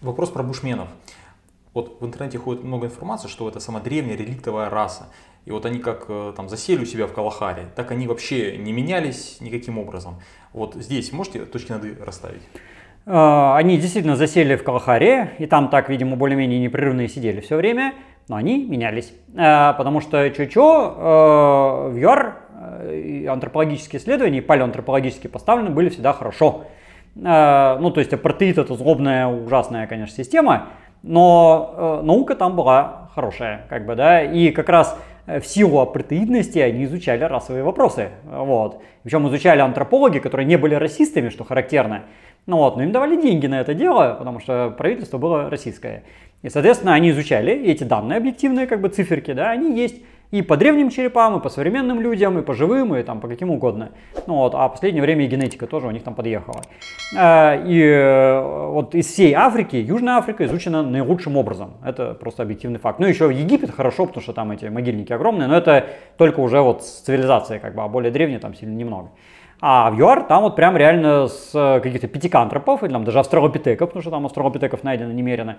Вопрос про бушменов. Вот в интернете ходит много информации, что это самая древняя реликтовая раса. И вот они как э, там засели у себя в Калахаре, так они вообще не менялись никаким образом. Вот здесь можете точки над «и» расставить? Э, они действительно засели в Калахаре, и там так, видимо, более-менее непрерывно сидели все время, но они менялись. Э, потому что Чучу в ЮАР антропологические исследования и палеоантропологические поставлены были всегда хорошо. Э, ну, то есть апартеид это злобная, ужасная, конечно, система, но э, наука там была хорошая, как бы, да, и как раз э, в силу апартеидности они изучали расовые вопросы, вот. Причем изучали антропологи, которые не были расистами, что характерно, ну вот, но им давали деньги на это дело, потому что правительство было российское. И, соответственно, они изучали и эти данные объективные, как бы циферки, да, они есть. И по древним черепам, и по современным людям, и по живым, и там по каким угодно. Ну вот, а в последнее время и генетика тоже у них там подъехала. Э, и э, вот из всей Африки, Южная Африка изучена наилучшим образом. Это просто объективный факт. Ну еще Египет хорошо, потому что там эти могильники огромные, но это только уже вот с цивилизацией, как бы, а более древние там сильно немного. А в ЮАР там вот прям реально с э, каких-то пятикантропов, или там даже австралопитеков, потому что там австралопитеков найдено немерено,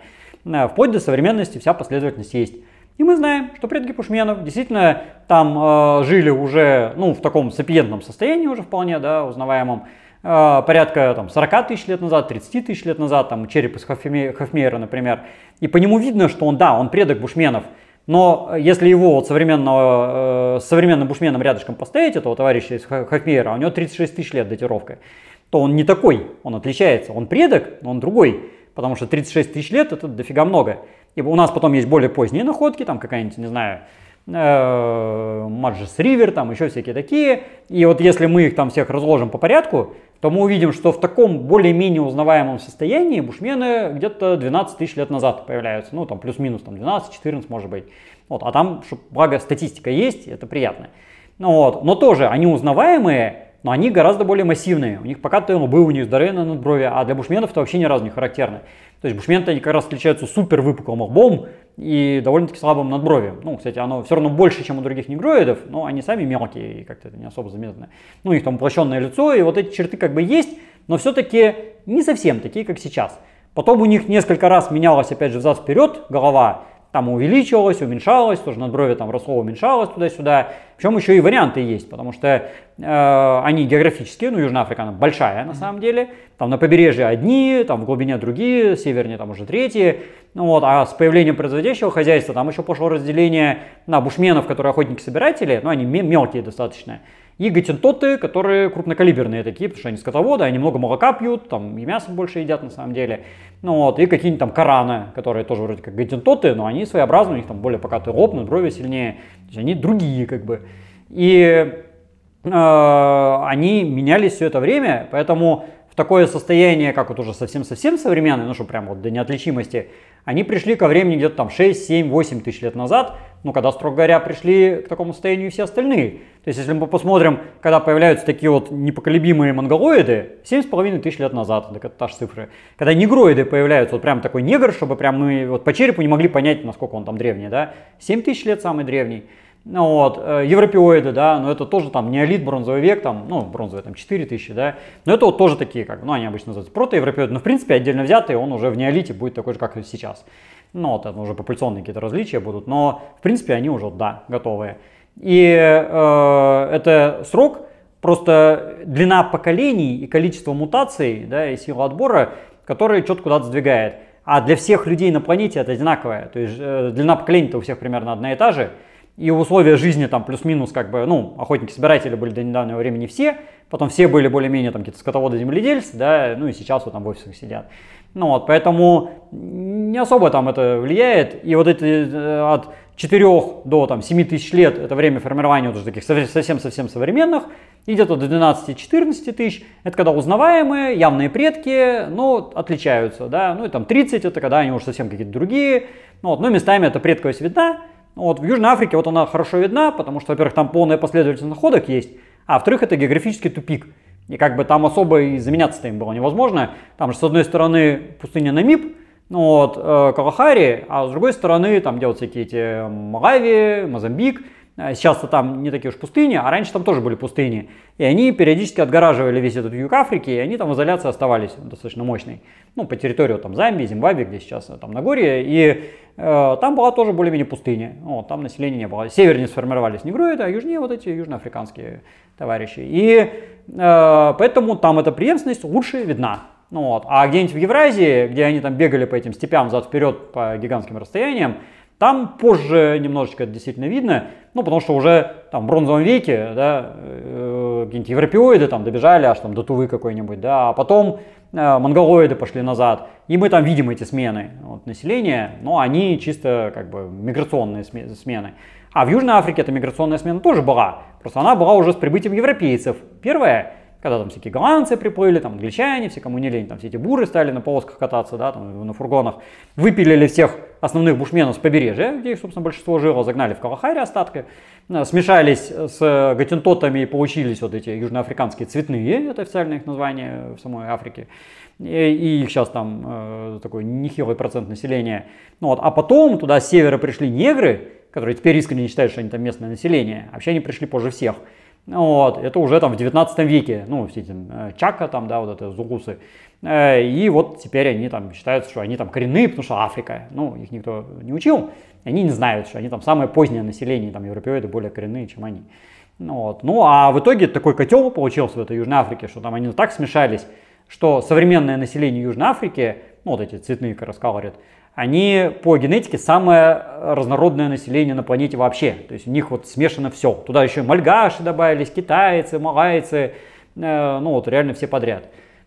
вплоть до современности вся последовательность есть. И мы знаем, что предки Пушменов действительно там э, жили уже ну, в таком сапиентном состоянии, уже вполне да, узнаваемом, э, порядка там, 40 тысяч лет назад, 30 тысяч лет назад, там череп из Хофмейера, например. И по нему видно, что он, да, он предок Бушменов, но э, если его вот современного, э, с современным бушменом рядышком поставить, этого товарища из Хофмейера, а у него 36 тысяч лет датировка, то он не такой, он отличается. Он предок, но он другой, потому что 36 тысяч лет это дофига много. Ибо у нас потом есть более поздние находки, там какая-нибудь, не знаю, Маджис э, Ривер, там еще всякие такие. И вот если мы их там всех разложим по порядку, то мы увидим, что в таком более-менее узнаваемом состоянии бушмены где-то 12 тысяч лет назад появляются. Ну, там плюс-минус, там 12-14 может быть. Вот, а там, чтобы, благо, статистика есть, это приятно. Ну, вот. Но тоже они узнаваемые, но они гораздо более массивные. У них пока то был у них здоровье надброви, а для бушменов это вообще ни разу не характерно. То есть бушменты они как раз отличаются супер выпуклым лбом и довольно-таки слабым надбровием. Ну, кстати, оно все равно больше, чем у других негроидов, но они сами мелкие и как-то не особо заметно. Ну, у них там уплощенное лицо, и вот эти черты как бы есть, но все-таки не совсем такие, как сейчас. Потом у них несколько раз менялась, опять же, взад-вперед голова, там увеличивалось, уменьшалось, тоже надбровье там росло, уменьшалось туда-сюда. Причем еще и варианты есть, потому что э, они географические, ну, Южная Африка, она большая на самом деле, там на побережье одни, там в глубине другие, севернее там уже третьи, ну, вот, а с появлением производящего хозяйства там еще пошло разделение на бушменов, которые охотники-собиратели, но ну, они мелкие достаточно, и гатинтоты, которые крупнокалиберные такие, потому что они скотоводы, они много молока пьют, там и мясо больше едят на самом деле. Ну вот, и какие-нибудь там караны, которые тоже вроде как гатинтоты, но они своеобразные, у них там более покатый лоб, но брови сильнее. То есть они другие как бы. И э, они менялись все это время, поэтому в такое состояние, как вот уже совсем-совсем современное, ну что прям вот до неотличимости, они пришли ко времени где-то там 6, 7, 8 тысяч лет назад – ну, когда, строго говоря, пришли к такому состоянию все остальные. То есть, если мы посмотрим, когда появляются такие вот непоколебимые монголоиды, 7,5 тысяч лет назад, так это та же цифра, когда негроиды появляются, вот прям такой негр, чтобы прям мы вот по черепу не могли понять, насколько он там древний, да, 7 тысяч лет самый древний. Ну вот, э, европеоиды, да, но это тоже там неолит, бронзовый век, там, ну, бронзовый там тысячи, да, но это вот тоже такие, как, ну, они обычно называются протоевропеоиды, но в принципе отдельно взятые, он уже в неолите будет такой же, как и сейчас. Ну, это уже популяционные какие-то различия будут, но в принципе они уже, да, готовые. И э, это срок, просто длина поколений и количество мутаций, да, и сила отбора, которые что-то куда-то сдвигает. А для всех людей на планете это одинаковое. То есть э, длина поколений-то у всех примерно одна и та же. И условия жизни там плюс-минус как бы, ну, охотники-собиратели были до недавнего времени все, потом все были более-менее там какие-то скотоводы-земледельцы, да, ну и сейчас вот там в офисах сидят. Ну вот, поэтому не особо там это влияет. И вот эти э, от 4 до там, 7 тысяч лет это время формирования вот уже таких совсем-совсем современных, и где-то до 12-14 тысяч это когда узнаваемые, явные предки, но ну, отличаются, да, ну и там 30 это когда они уже совсем какие-то другие, ну, вот, но местами это предковость видна, ну вот в Южной Африке вот она хорошо видна, потому что, во-первых, там полная последовательность находок есть, а во-вторых, это географический тупик. И как бы там особо и заменяться-то им было невозможно. Там же с одной стороны пустыня Намиб, ну вот, э, Калахари, а с другой стороны там делают всякие эти Малави, Мозамбик – Э, сейчас-то там не такие уж пустыни, а раньше там тоже были пустыни. И они периодически отгораживали весь этот юг Африки, и они там в изоляции оставались достаточно мощной. Ну, по территории там Замбии, Зимбабве, где сейчас э, там Нагорье. И э, там была тоже более-менее пустыня. Вот, там населения не было. Севернее сформировались негроиды, а южнее вот эти южноафриканские товарищи. И э, поэтому там эта преемственность лучше видна. Ну, вот. А где-нибудь в Евразии, где они там бегали по этим степям зад-вперед по гигантским расстояниям, там позже немножечко это действительно видно, ну, потому что уже там, в бронзовом веке, да, э, какие-нибудь европеоиды там добежали аж там до Тувы какой-нибудь, да, а потом э, монголоиды пошли назад, и мы там видим эти смены вот, населения, но они чисто как бы миграционные смены. А в Южной Африке эта миграционная смена тоже была, просто она была уже с прибытием европейцев. Первое, когда там всякие голландцы приплыли, там англичане, все кому не лень, там все эти буры стали на полосках кататься, да, там на фургонах, выпилили всех основных бушменов с побережья, где их, собственно, большинство жило, загнали в Калахари остатки, э, смешались с э, гатентотами и получились вот эти южноафриканские цветные, это официальное их название в самой Африке. И их сейчас там э, такой нехилый процент населения. Ну, вот. А потом туда с севера пришли негры, которые теперь искренне считают, что они там местное население. Вообще они пришли позже всех. Ну вот, это уже там в 19 веке, ну, все эти э, чака там, да, вот это зугусы. Э, и вот теперь они там считаются, что они там коренные, потому что Африка, ну, их никто не учил, они не знают, что они там самое позднее население, там европеоиды более коренные, чем они. Ну вот. ну а в итоге такой котел получился в этой Южной Африке, что там они так смешались, что современное население Южной Африки, ну вот эти цветные как раскалорят, они по генетике самое разнородное население на планете вообще. То есть у них вот смешано все. Туда еще мальгаши добавились, китайцы, малайцы, э, ну вот реально все подряд.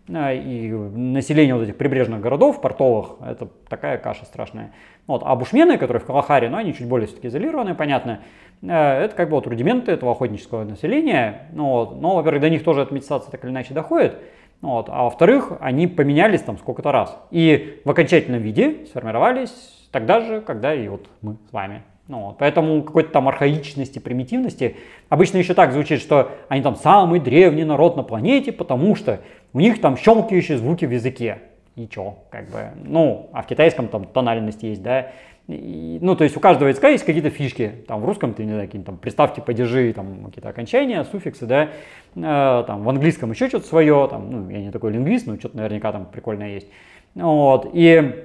Э, и население вот этих прибрежных городов, портовых, это такая каша страшная. Вот. А бушмены, которые в Калахаре, ну они чуть более все-таки изолированные, понятно, э, это как бы вот рудименты этого охотнического населения. Ну, вот. Но, во-первых, до них тоже эта так или иначе доходит. Ну вот. А во-вторых, они поменялись там сколько-то раз. И в окончательном виде сформировались тогда же, когда и вот мы с вами. Ну, вот. Поэтому какой-то там архаичности, примитивности обычно еще так звучит, что они там самый древний народ на планете, потому что у них там щелкающие звуки в языке. И чё, как бы, ну, а в китайском там тональность есть, да, и, ну, то есть у каждого языка есть какие-то фишки. Там в русском ты, не знаю, какие-то там приставки, падежи, там какие-то окончания, суффиксы, да. Э, там в английском еще что-то свое, там, ну, я не такой лингвист, но что-то наверняка там прикольное есть. Вот, и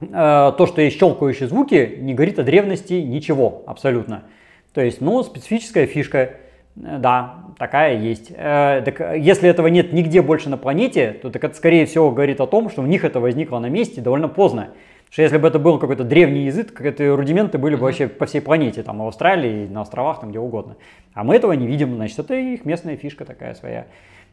э, то, что есть щелкающие звуки, не говорит о древности ничего абсолютно. То есть, ну, специфическая фишка, э, да, такая есть. Э, так, если этого нет нигде больше на планете, то так это, скорее всего, говорит о том, что у них это возникло на месте довольно поздно что если бы это был какой-то древний язык, какие-то рудименты были бы mm-hmm. вообще по всей планете, там, в Австралии, на островах, там, где угодно. А мы этого не видим, значит, это их местная фишка такая своя.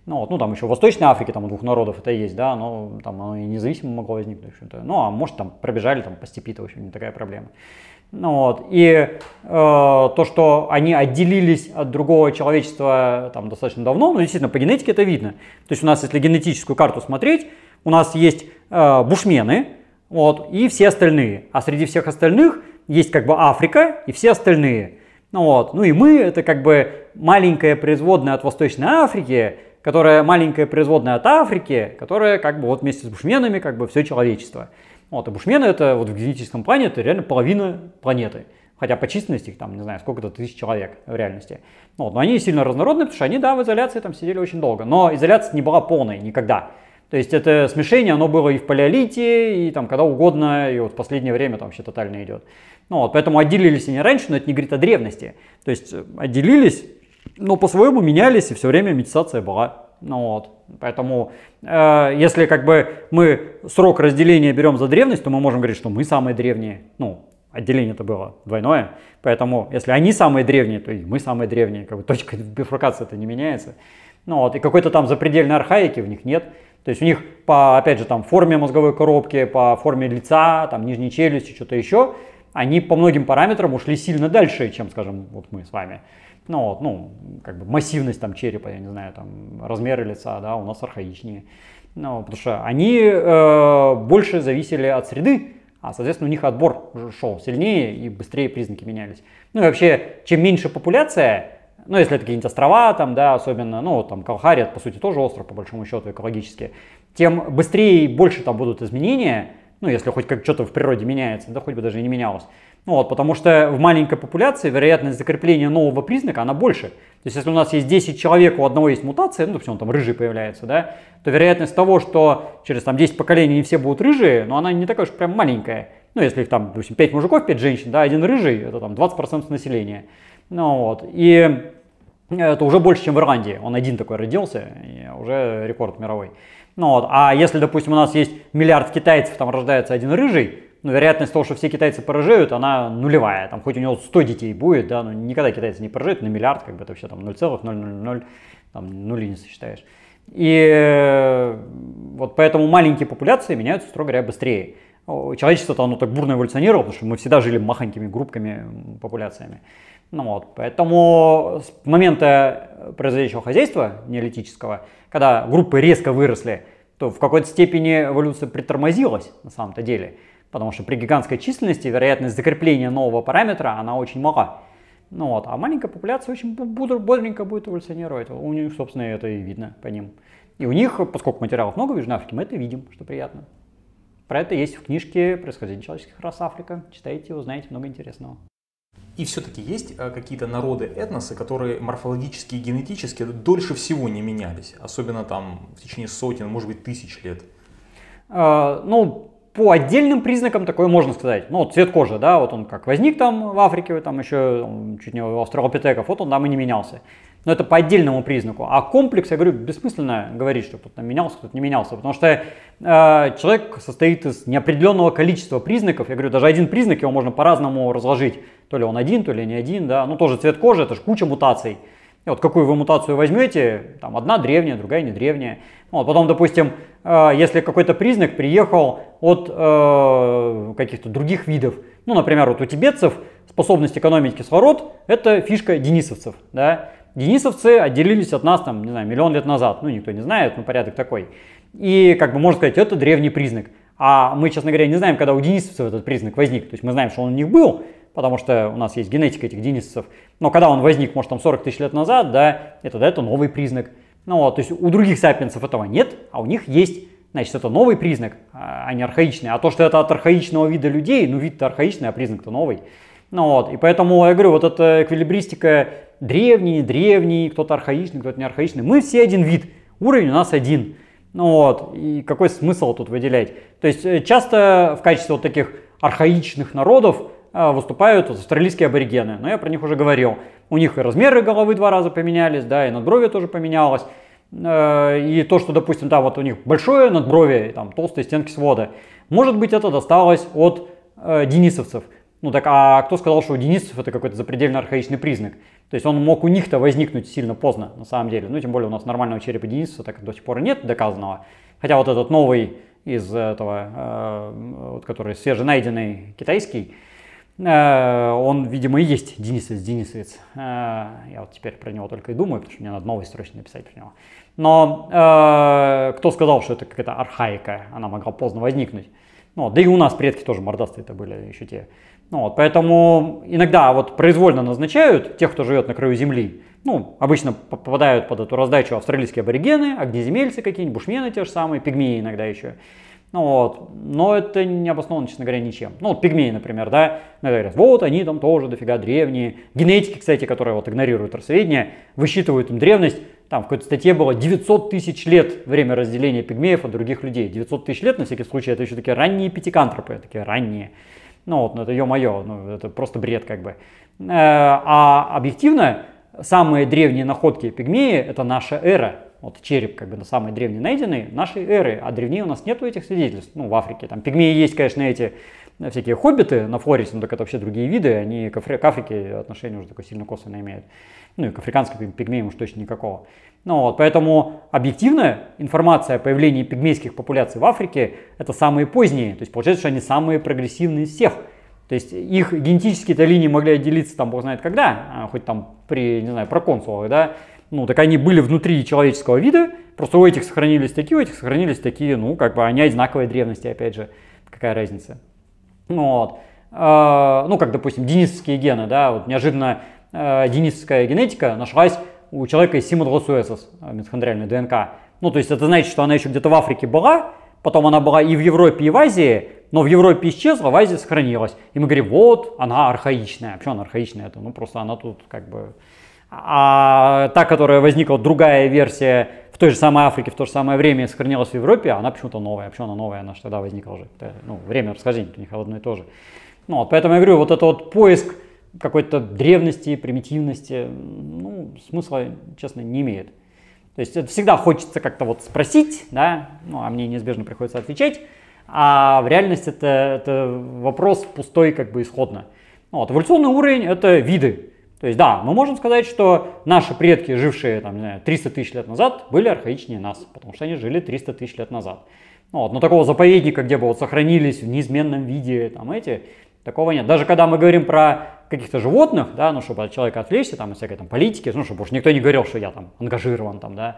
Ну, вот, ну там еще в Восточной Африке там у двух народов это есть, да, но там оно и независимо могло возникнуть что-то. Ну, а может там пробежали там по степи, то в общем не такая проблема. Ну, вот. И э, то, что они отделились от другого человечества там достаточно давно, ну, действительно, по генетике это видно. То есть у нас, если генетическую карту смотреть, у нас есть э, бушмены, вот, и все остальные. А среди всех остальных есть как бы Африка и все остальные. Ну вот, ну и мы, это как бы маленькая производная от Восточной Африки, которая маленькая производная от Африки, которая как бы вот вместе с бушменами как бы все человечество. Вот, и а бушмены это вот в генетическом плане это реально половина планеты. Хотя по численности их там, не знаю, сколько-то тысяч человек в реальности. Ну вот, но они сильно разнородны, потому что они, да, в изоляции там сидели очень долго. Но изоляция не была полной никогда. То есть это смешение, оно было и в палеолите, и там когда угодно, и вот в последнее время там вообще тотально идет. Ну вот, поэтому отделились они раньше, но это не говорит о древности. То есть э, отделились, но по-своему менялись, и все время метисация была. Ну вот, поэтому э, если как бы мы срок разделения берем за древность, то мы можем говорить, что мы самые древние. Ну, отделение это было двойное, поэтому если они самые древние, то и мы самые древние, как бы точка бифуркации это не меняется. Ну вот, и какой-то там запредельной архаики в них нет. То есть у них по, опять же, там форме мозговой коробки, по форме лица, там нижней челюсти, что-то еще, они по многим параметрам ушли сильно дальше, чем, скажем, вот мы с вами. Ну, вот, ну, как бы массивность там черепа, я не знаю, там размеры лица, да, у нас архаичнее. Ну, потому что они э, больше зависели от среды, а, соответственно, у них отбор шел сильнее и быстрее признаки менялись. Ну и вообще, чем меньше популяция, ну, если это какие-нибудь острова, там, да, особенно, ну, там, Калхари, это, по сути, тоже остров, по большому счету, экологически, тем быстрее и больше там будут изменения, ну, если хоть как что-то в природе меняется, да, хоть бы даже и не менялось. Ну, вот, потому что в маленькой популяции вероятность закрепления нового признака, она больше. То есть, если у нас есть 10 человек, у одного есть мутация, ну, допустим, он там рыжий появляется, да, то вероятность того, что через там 10 поколений не все будут рыжие, но она не такая уж прям маленькая. Ну, если их там, допустим, 5 мужиков, 5 женщин, да, один рыжий, это там 20% населения. Ну, вот, и это уже больше, чем в Ирландии. Он один такой родился, и уже рекорд мировой. Ну, вот. А если, допустим, у нас есть миллиард китайцев, там рождается один рыжий, ну, вероятность того, что все китайцы поражают, она нулевая. Там хоть у него 100 детей будет, да, но никогда китайцы не поражают на миллиард, как бы это вообще там 0,000, там нули не сосчитаешь. И э, вот поэтому маленькие популяции меняются, строго говоря, быстрее. Человечество-то оно так бурно эволюционировало, потому что мы всегда жили махонькими группками, популяциями. Ну вот, поэтому с момента производящего хозяйства неолитического, когда группы резко выросли, то в какой-то степени эволюция притормозилась на самом-то деле, потому что при гигантской численности вероятность закрепления нового параметра, она очень мала. Ну вот, а маленькая популяция очень бодренько будет эволюционировать. У них, собственно, это и видно по ним. И у них, поскольку материалов много в Южной Африке, мы это видим, что приятно. Про это есть в книжке «Происхождение человеческих рас Африка». Читайте, узнаете много интересного. И все-таки есть э, какие-то народы, этносы, которые морфологически и генетически дольше всего не менялись, особенно там в течение сотен, может быть, тысяч лет. А, ну, по отдельным признакам такое можно сказать. Ну, цвет кожи, да, вот он как возник там в Африке, там еще там, чуть не у австралопитеков, вот он там и не менялся но это по отдельному признаку. А комплекс, я говорю, бессмысленно говорить, что кто-то менялся, кто-то не менялся, потому что э, человек состоит из неопределенного количества признаков. Я говорю, даже один признак его можно по-разному разложить. То ли он один, то ли не один, да. Ну, тоже цвет кожи, это же куча мутаций. И вот какую вы мутацию возьмете, там одна древняя, другая не древняя. Ну, вот потом, допустим, э, если какой-то признак приехал от э, каких-то других видов, ну, например, вот у тибетцев способность экономить кислород – это фишка денисовцев, да, Денисовцы отделились от нас, там, не знаю, миллион лет назад. Ну, никто не знает, но порядок такой. И, как бы, можно сказать, это древний признак. А мы, честно говоря, не знаем, когда у денисовцев этот признак возник. То есть мы знаем, что он у них был, потому что у нас есть генетика этих денисовцев. Но когда он возник, может, там 40 тысяч лет назад, да, это, да, это новый признак. Ну, вот, то есть у других сапиенсов этого нет, а у них есть Значит, это новый признак, а, а не архаичный. А то, что это от архаичного вида людей, ну, вид-то архаичный, а признак-то новый. Ну, вот. И поэтому я говорю, вот эта эквилибристика древний, древний, кто-то архаичный, кто-то не архаичный. Мы все один вид, уровень у нас один. Ну вот, и какой смысл тут выделять? То есть э, часто в качестве вот таких архаичных народов э, выступают австралийские аборигены, но я про них уже говорил. У них и размеры головы два раза поменялись, да, и надбровье тоже поменялось. Э, и то, что, допустим, да, вот у них большое надбровие, там толстые стенки свода, может быть, это досталось от денисовцев. Ну так, а кто сказал, что у денисцев это какой-то запредельно архаичный признак? То есть он мог у них-то возникнуть сильно поздно, на самом деле. Ну, тем более у нас нормального черепа денисца так до сих пор нет доказанного. Хотя вот этот новый из этого, э, вот, который свеженайденный китайский, э, он, видимо, и есть Денисовец, Денисовец. Э, я вот теперь про него только и думаю, потому что мне надо новый срочно написать про него. Но кто сказал, что это какая-то архаика, она могла поздно возникнуть? Ну, да и у нас предки тоже мордастые это были, еще те. Ну, вот, поэтому иногда вот произвольно назначают тех, кто живет на краю земли. Ну, обычно попадают под эту раздачу австралийские аборигены, огнеземельцы какие-нибудь, бушмены те же самые, пигмеи иногда еще. Ну, вот. Но это не обосновано, честно говоря, ничем. Ну, вот пигмеи, например, да, иногда говорят, вот они там тоже дофига древние. Генетики, кстати, которые вот игнорируют расоведение, высчитывают им древность. Там в какой-то статье было 900 тысяч лет время разделения пигмеев от других людей. 900 тысяч лет, на всякий случай, это еще такие ранние пятикантропы, такие ранние. Ну вот, ну, это ё-моё, ну, это просто бред как бы. Э, а объективно самые древние находки пигмеи – это наша эра, вот череп как бы на самый древний найденный нашей эры, а древнее у нас нету этих свидетельств. Ну, в Африке там пигмеи есть, конечно, эти э, всякие хоббиты на Флорисе, но только это вообще другие виды, они к, Афри... к Африке отношение уже такое сильно косвенно имеют. Ну и к африканским пигмеям уж точно никакого. Ну вот, поэтому объективная информация о появлении пигмейских популяций в Африке это самые поздние, то есть получается, что они самые прогрессивные из всех. То есть их генетические-то линии могли отделиться там, бог знает когда, а хоть там при, не знаю, проконсулах, да, ну, так они были внутри человеческого вида, просто у этих сохранились такие, у этих сохранились такие, ну, как бы они одинаковые древности, опять же, какая разница. Ну Вот. А, ну, как, допустим, денисовские гены, да, вот неожиданно а, денисовская генетика нашлась у человека из Симодлосуэсос, а, митохондриальной ДНК. Ну, то есть это значит, что она еще где-то в Африке была, потом она была и в Европе, и в Азии, но в Европе исчезла, в Азии сохранилась. И мы говорим, вот, она архаичная. А почему она архаичная? Это, ну, просто она тут как бы а та, которая возникла, другая версия в той же самой Африке, в то же самое время сохранялась в Европе, она почему-то новая. Почему она новая? Она же тогда возникла уже. Ну, время расхождения у них одно и то же. Ну, вот, поэтому я говорю, вот этот вот поиск какой-то древности, примитивности, ну, смысла, честно, не имеет. То есть это всегда хочется как-то вот спросить, да, ну, а мне неизбежно приходится отвечать, а в реальности это, это вопрос пустой как бы исходно. Ну, вот, эволюционный уровень – это виды. То есть, да, мы можем сказать, что наши предки, жившие там, не знаю, 300 тысяч лет назад, были архаичнее нас, потому что они жили 300 тысяч лет назад. Ну, вот, но такого заповедника, где бы вот сохранились в неизменном виде там эти, такого нет. Даже когда мы говорим про каких-то животных, да, ну, чтобы от человека отвлечься, там, от всякой там политики, ну, чтобы уж никто не говорил, что я там ангажирован, там, да.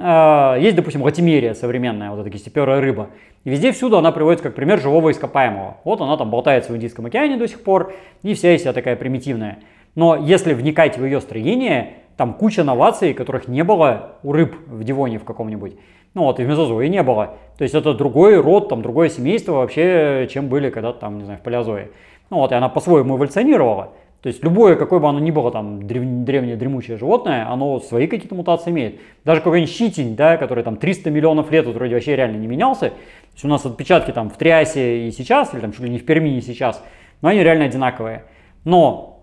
А, есть, допустим, латимерия современная, вот эта гистеперая рыба. И везде всюду она приводится как пример живого ископаемого. Вот она там болтается в Индийском океане до сих пор, и вся из себя такая примитивная. Но если вникать в ее строение, там куча новаций, которых не было у рыб в Дивоне в каком-нибудь. Ну вот, и в мезозое не было. То есть это другой род, там другое семейство вообще, чем были когда-то там, не знаю, в палеозое. Ну вот, и она по-своему эволюционировала. То есть любое, какое бы оно ни было, там, древ... древнее дремучее животное, оно свои какие-то мутации имеет. Даже какой-нибудь щитень, да, который там 300 миллионов лет вот, вроде вообще реально не менялся. То есть у нас отпечатки там в Триасе и сейчас, или там чуть ли не в Перми и сейчас, но они реально одинаковые. Но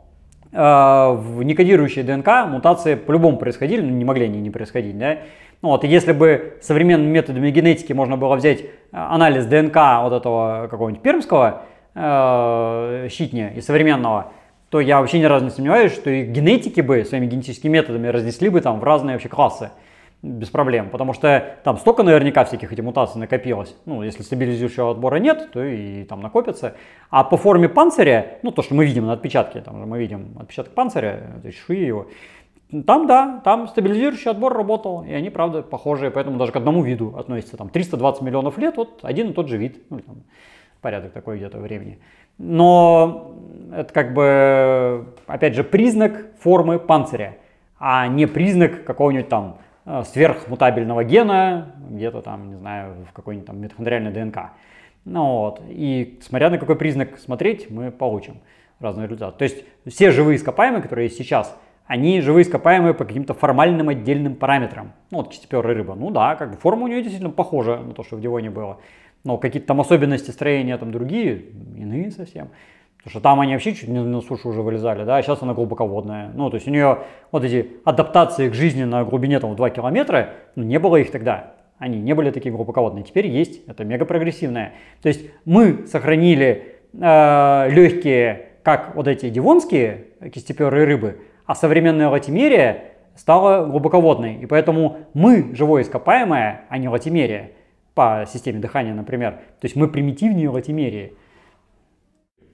Э, в некодирующей ДНК мутации по-любому происходили, но ну, не могли они не происходить, да. Ну, вот, если бы современными методами генетики можно было взять э, анализ ДНК вот этого какого-нибудь пермского э, щитня и современного, то я вообще ни разу не сомневаюсь, что и генетики бы своими генетическими методами разнесли бы там в разные вообще классы без проблем, потому что там столько наверняка всяких этих мутаций накопилось. Ну, если стабилизирующего отбора нет, то и там накопится. А по форме панциря, ну, то, что мы видим на отпечатке, там же мы видим отпечаток панциря, швы его, там, да, там стабилизирующий отбор работал, и они, правда, похожие, поэтому даже к одному виду относятся. Там 320 миллионов лет, вот один и тот же вид, ну, там, порядок такой где-то времени. Но это как бы, опять же, признак формы панциря, а не признак какого-нибудь там Э, сверхмутабельного гена, где-то там, не знаю, в какой-нибудь там митохондриальной ДНК. Ну вот, и смотря на какой признак смотреть, мы получим разные результаты. То есть все живые ископаемые, которые есть сейчас, они живые ископаемые по каким-то формальным отдельным параметрам. Ну вот кистеперая рыба, ну да, как бы форма у нее действительно похожа на то, что в Дивоне было. Но какие-то там особенности строения там другие, иные совсем. Потому что там они вообще чуть не на сушу уже вылезали, да, а сейчас она глубоководная. Ну, то есть у нее вот эти адаптации к жизни на глубине там в 2 километра, ну, не было их тогда. Они не были такие глубоководные. Теперь есть, это мега прогрессивная. То есть мы сохранили э, легкие, как вот эти дивонские кистеперые рыбы, а современная латимерия стала глубоководной. И поэтому мы живое ископаемое, а не латимерия по системе дыхания, например. То есть мы примитивнее латимерии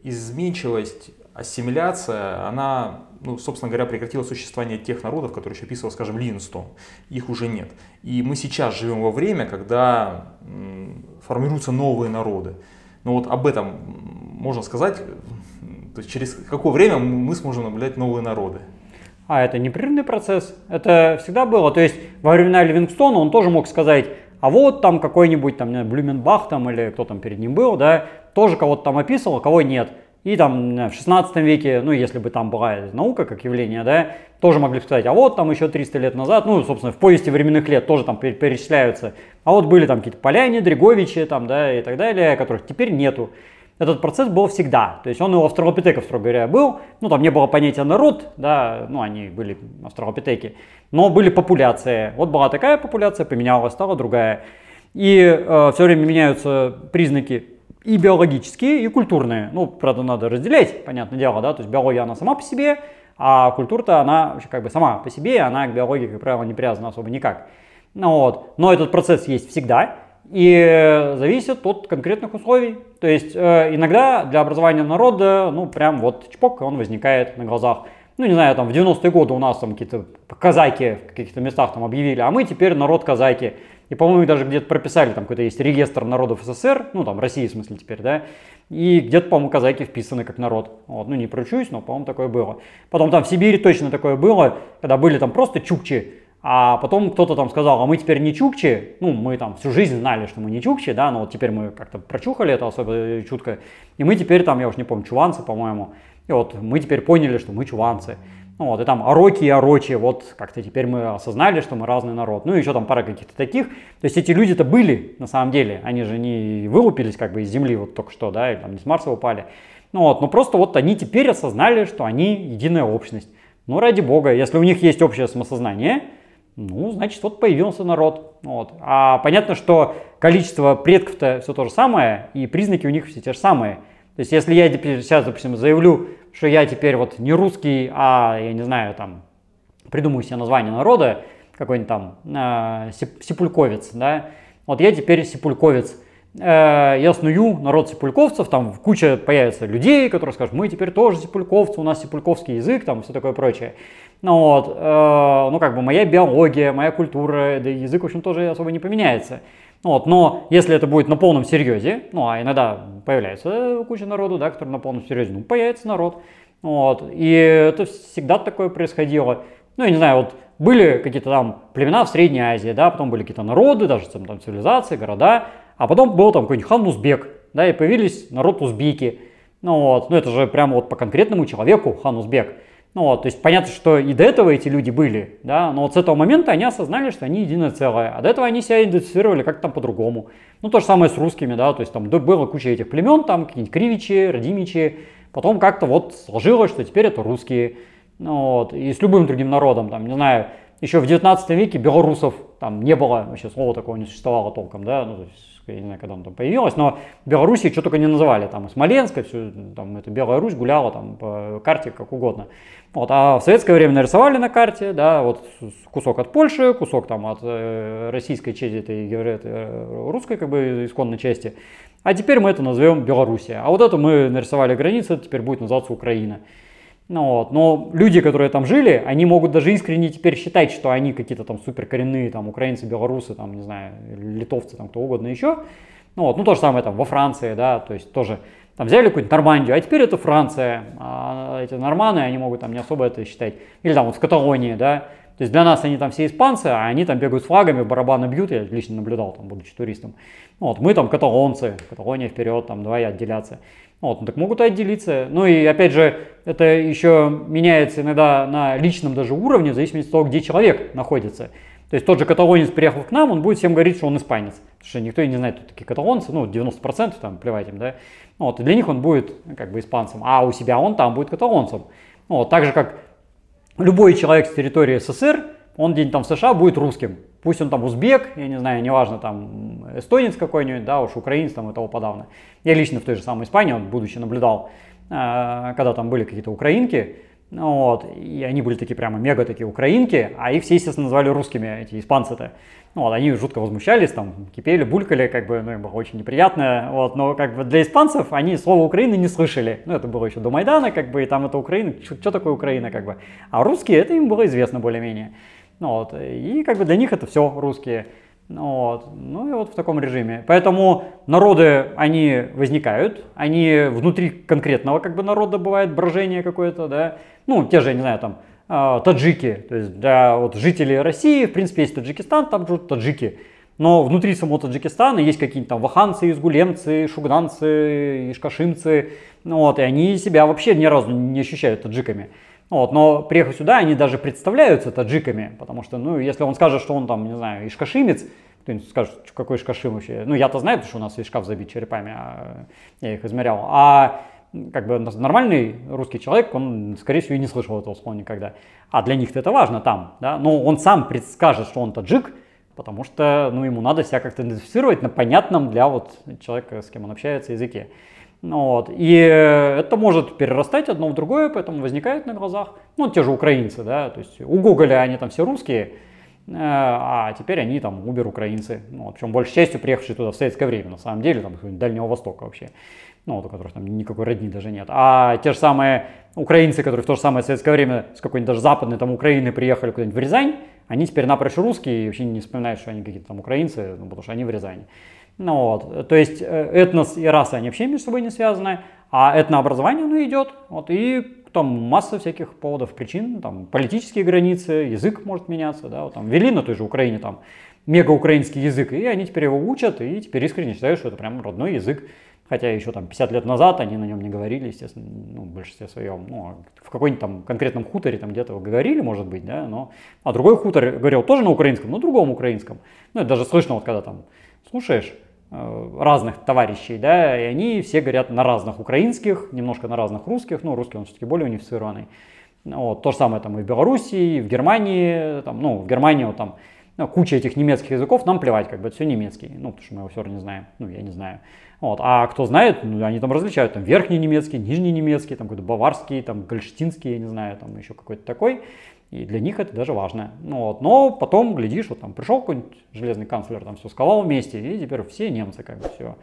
изменчивость, ассимиляция, она, ну, собственно говоря, прекратила существование тех народов, которые еще описывал, скажем, Линстон, Их уже нет. И мы сейчас живем во время, когда формируются новые народы. Но ну вот об этом можно сказать, то есть через какое время мы сможем наблюдать новые народы. А это непрерывный процесс, это всегда было. То есть во времена Ливингстона он тоже мог сказать, а вот там какой-нибудь, там, Блюменбах там или кто там перед ним был, да, тоже кого-то там описывал, а кого нет. И там в 16 веке, ну если бы там была наука как явление, да, тоже могли бы сказать, а вот там еще 300 лет назад, ну, собственно, в повести временных лет тоже там перечисляются, а вот были там какие-то поляне, дреговичи там, да, и так далее, которых теперь нету этот процесс был всегда. То есть он у австралопитеков, строго говоря, был. Ну, там не было понятия народ, да, ну, они были австралопитеки. Но были популяции. Вот была такая популяция, поменялась, стала другая. И э, все время меняются признаки и биологические, и культурные. Ну, правда, надо разделять, понятное дело, да, то есть биология, она сама по себе, а культура-то она вообще как бы сама по себе, она к биологии, как правило, не привязана особо никак. Ну, вот. Но этот процесс есть всегда, и э, зависит от конкретных условий. То есть э, иногда для образования народа, ну прям вот чпок, он возникает на глазах. Ну не знаю, там в 90-е годы у нас там какие-то казаки в каких-то местах там объявили, а мы теперь народ казаки. И, по-моему, даже где-то прописали, там какой-то есть регистр народов СССР, ну там России в смысле теперь, да, и где-то, по-моему, казаки вписаны как народ. Вот, ну не прочусь, но, по-моему, такое было. Потом там в Сибири точно такое было, когда были там просто чукчи, а потом кто-то там сказал, а мы теперь не чукчи, ну, мы там всю жизнь знали, что мы не чукчи, да, но вот теперь мы как-то прочухали это особо э, чутко, и мы теперь там, я уж не помню, чуванцы, по-моему, и вот мы теперь поняли, что мы чуванцы. Ну вот, и там ороки и орочи, вот как-то теперь мы осознали, что мы разный народ. Ну и еще там пара каких-то таких. То есть эти люди-то были на самом деле, они же не вылупились как бы из земли вот только что, да, или там не с Марса упали. Ну вот, но просто вот они теперь осознали, что они единая общность. Ну ради бога, если у них есть общее самосознание, ну, значит, вот появился народ. Вот. А понятно, что количество предков-то все то же самое, и признаки у них все те же самые. То есть, если я теперь сейчас, допустим, заявлю, что я теперь вот не русский, а, я не знаю, там, придумаю себе название народа, какой-нибудь там э, сепульковец, да, вот я теперь сепульковец – Э, я сную народ сипульковцев, там куча появится людей, которые скажут, мы теперь тоже сипульковцы, у нас сипульковский язык, там все такое прочее. Ну вот, э, ну как бы моя биология, моя культура, да и язык, в общем, тоже особо не поменяется. Ну вот, но если это будет на полном серьезе, ну а иногда появляется куча народу, да, который на полном серьезе, ну появится народ. Ну вот, и это всегда такое происходило. Ну я не знаю, вот были какие-то там племена в Средней Азии, да, потом были какие-то народы, даже там, там цивилизации, города, а потом был там какой-нибудь хан Узбек, да, и появились народ узбеки. Ну вот, ну это же прямо вот по конкретному человеку хан Узбек. Ну вот, то есть понятно, что и до этого эти люди были, да, но вот с этого момента они осознали, что они единое целое, а до этого они себя идентифицировали как-то там по-другому. Ну то же самое с русскими, да, то есть там было куча этих племен, там какие-нибудь кривичи, родимичи, потом как-то вот сложилось, что теперь это русские, ну вот, и с любым другим народом, там, не знаю, еще в 19 веке белорусов там не было, вообще слова такого не существовало толком, да, ну, то есть я не знаю, когда он там появилась, но Белоруссии что только не называли, там, и Смоленска, всю, там, это Белая Русь гуляла там по карте как угодно. Вот, а в советское время нарисовали на карте, да, вот кусок от Польши, кусок там от э, российской части, этой, этой э, русской как бы исконной части, а теперь мы это назовем Белоруссия, а вот это мы нарисовали границы, теперь будет называться Украина. Ну, вот. Но люди, которые там жили, они могут даже искренне теперь считать, что они какие-то там суперкоренные там, украинцы, белорусы, там, не знаю, литовцы, там, кто угодно еще. Ну, вот. ну то же самое там во Франции, да, то есть тоже там взяли какую-нибудь Нормандию, а теперь это Франция, а эти норманы, они могут там не особо это считать. Или там вот в Каталонии, да, то есть для нас они там все испанцы, а они там бегают с флагами, барабаны бьют, я лично наблюдал, там, будучи туристом. Ну, вот мы там каталонцы, Каталония вперед, там давай отделяться. Ну, вот, ну, так могут и отделиться. Ну и опять же, это еще меняется иногда на личном даже уровне, в зависимости от того, где человек находится. То есть тот же каталонец приехал к нам, он будет всем говорить, что он испанец. Потому что никто и не знает, кто такие каталонцы, ну 90% там, плевать им, да. Ну, вот, и для них он будет как бы испанцем, а у себя он там будет каталонцем. Ну, вот, так же, как любой человек с территории СССР, он день там в США будет русским. Пусть он там узбек, я не знаю, неважно, там эстонец какой-нибудь, да, уж украинец там и того подавно. Я лично в той же самой Испании, вот, будучи наблюдал, а, когда там были какие-то украинки, вот, и они были такие прямо мега такие украинки, а их все, естественно, назвали русскими, эти испанцы-то ну, они жутко возмущались, там, кипели, булькали, как бы, ну, им было очень неприятно, вот, но, как бы, для испанцев они слова Украины не слышали, ну, это было еще до Майдана, как бы, и там это Украина, что такое Украина, как бы, а русские, это им было известно более-менее, ну, вот, и, как бы, для них это все русские, ну, вот. Ну и вот в таком режиме. Поэтому народы, они возникают, они внутри конкретного как бы народа бывает брожение какое-то, да. Ну, те же, не знаю, там, а, таджики. То есть для вот, жителей России, в принципе, есть Таджикистан, там живут таджики. Но внутри самого Таджикистана есть какие то там ваханцы, изгулемцы, шугданцы, ишкашимцы. Ну вот, и они себя вообще ни разу не ощущают таджиками. Вот, но приехав сюда, они даже представляются таджиками, потому что, ну, если он скажет, что он там, не знаю, ишкашимец, кто-нибудь скажет, какой ишкашим вообще. Ну, я-то знаю, потому что у нас шкаф забит черепами, а я их измерял. А как бы нормальный русский человек, он, скорее всего, и не слышал этого слова никогда. А для них-то это важно там, да, но он сам предскажет, что он таджик, потому что, ну, ему надо себя как-то идентифицировать на понятном для вот человека, с кем он общается, языке. Ну вот. И э, это может перерастать одно в другое, поэтому возникает на глазах, ну, те же украинцы, да, то есть у Гоголя они там все русские, э, а теперь они там убер украинцы, ну, общем, большей частью приехавшие туда в советское время, на самом деле, там, Дальнего Востока вообще ну, вот у которых там никакой родни даже нет, а те же самые украинцы, которые в то же самое советское время с какой-нибудь даже западной там Украины приехали куда-нибудь в Рязань, они теперь напрочь русские и вообще не вспоминают, что они какие-то там украинцы, ну, потому что они в Рязани. Ну вот, то есть э, этнос и раса, они вообще между собой не связаны, а этнообразование, оно идет, вот, и там масса всяких поводов, причин, там политические границы, язык может меняться, да, вот, там вели на той же Украине там мега украинский язык, и они теперь его учат, и теперь искренне считают, что это прям родной язык. Хотя еще там 50 лет назад они на нем не говорили, естественно, ну, в большинстве своем. Ну, а в какой-нибудь там конкретном хуторе там где-то говорили, может быть, да, но... А другой хутор говорил тоже на украинском, но другом украинском. Ну, это даже слышно, вот когда там слушаешь э, разных товарищей, да, и они все говорят на разных украинских, немножко на разных русских, но ну, русский он все-таки более унифицированный. Вот, то же самое там и в Белоруссии, и в Германии, там, ну, в Германии вот, там ну, куча этих немецких языков, нам плевать, как бы это все немецкий, ну, потому что мы его все равно не знаем, ну, я не знаю. Вот. А кто знает, ну, они там различают там, верхний немецкий, нижний немецкий, там какой-то баварский, там гольштинский, я не знаю, там еще какой-то такой. И для них это даже важно. Ну, вот. Но потом, глядишь, вот там пришел какой-нибудь железный канцлер, там все сковал вместе, и теперь все немцы, как бы все.